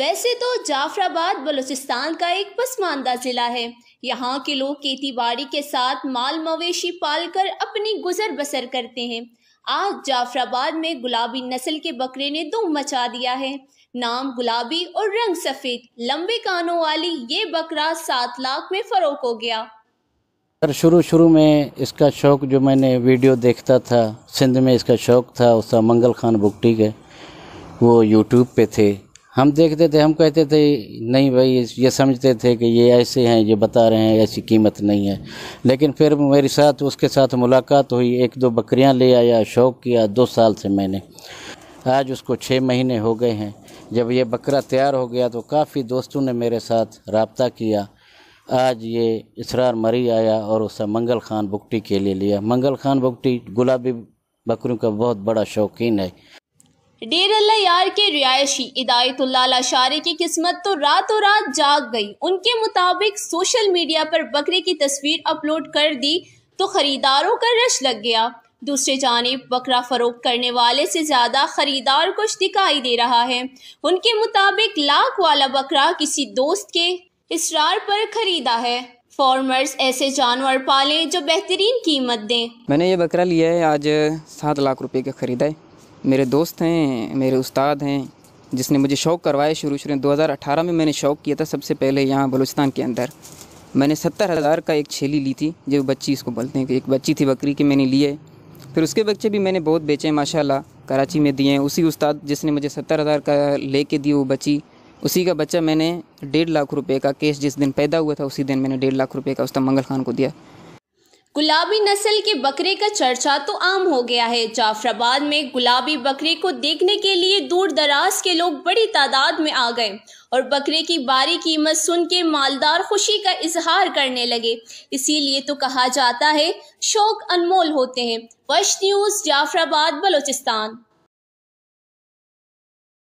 वैसे तो जाफराबाद बलूचिस्तान का एक पसमानदा ज़िला है यहाँ के लोग खेती के साथ माल मवेशी पाल कर अपनी गुजर बसर करते हैं आज जाफराबाद में गुलाबी नस्ल के बकरे ने दो मचा दिया है नाम गुलाबी और रंग सफ़ेद लंबे कानों वाली ये बकरा सात लाख में फरोख हो गया सर शुरू शुरू में इसका शौक जो मैंने वीडियो देखता था सिंध में इसका शौक था उसका मंगल खान बुकटी के वो यूट्यूब पे थे हम देखते थे हम कहते थे नहीं भाई ये समझते थे कि ये ऐसे हैं ये बता रहे हैं ऐसी कीमत नहीं है लेकिन फिर मेरे साथ उसके साथ मुलाकात हुई एक दो बकरियां ले आया शौक़ किया दो साल से मैंने आज उसको छः महीने हो गए हैं जब ये बकरा तैयार हो गया तो काफ़ी दोस्तों ने मेरे साथ रबता किया आज ये इसरार मरी आया और उसे मंगल खान बुकटी के लिए लिया मंगल खान बुकटी गुलाबी बकरियों का बहुत बड़ा शौकीन है डेर यार के रिहायशी हिदायतुल्ला लाशारे की किस्मत तो रातों रात जाग गई उनके मुताबिक सोशल मीडिया पर बकरे की तस्वीर अपलोड कर दी तो खरीदारों का रश लग गया दूसरे जानब बकरा फरोख करने वाले से ज़्यादा खरीदार कुछ दिखाई दे रहा है उनके मुताबिक लाख वाला बकरा किसी दोस्त के इसरार पर खरीदा है फार्मर्स ऐसे जानवर पालें जो बेहतरीन कीमत दें मैंने ये बकरा लिया है आज सात लाख रुपए का खरीदा है मेरे दोस्त हैं मेरे उस्ताद हैं जिसने मुझे शौक़ करवाया शुरू शुरू में 2018 में मैंने शौक़ किया था सबसे पहले यहाँ बलूचिस्तान के अंदर मैंने सत्तर हज़ार का एक छेली ली थी जो बच्ची इसको बोलते हैं कि एक बच्ची थी बकरी की मैंने लिए फिर उसके बच्चे भी मैंने बहुत बेचे माशाल्लाह कराची में दिए हैं उसी उस्ताद जिसने मुझे सत्तर हज़ार का ले के दी वो बच्ची उसी का बच्चा मैंने डेढ़ लाख रुपये का केस जिस दिन पैदा हुआ था उसी दिन मैंने डेढ़ लाख रुपये का उस्ताद मंगल खान को दिया गुलाबी नस्ल के बकरे का चर्चा तो आम हो गया है जाफराबाद में गुलाबी बकरे को देखने के लिए दूर दराज के लोग बड़ी तादाद में आ गए और बकरे की बारी कीमत सुन के मालदार खुशी का इजहार करने लगे इसीलिए तो कहा जाता है शौक अनमोल होते हैं वश न्यूज़ जाफराबाद बलोचिस्तान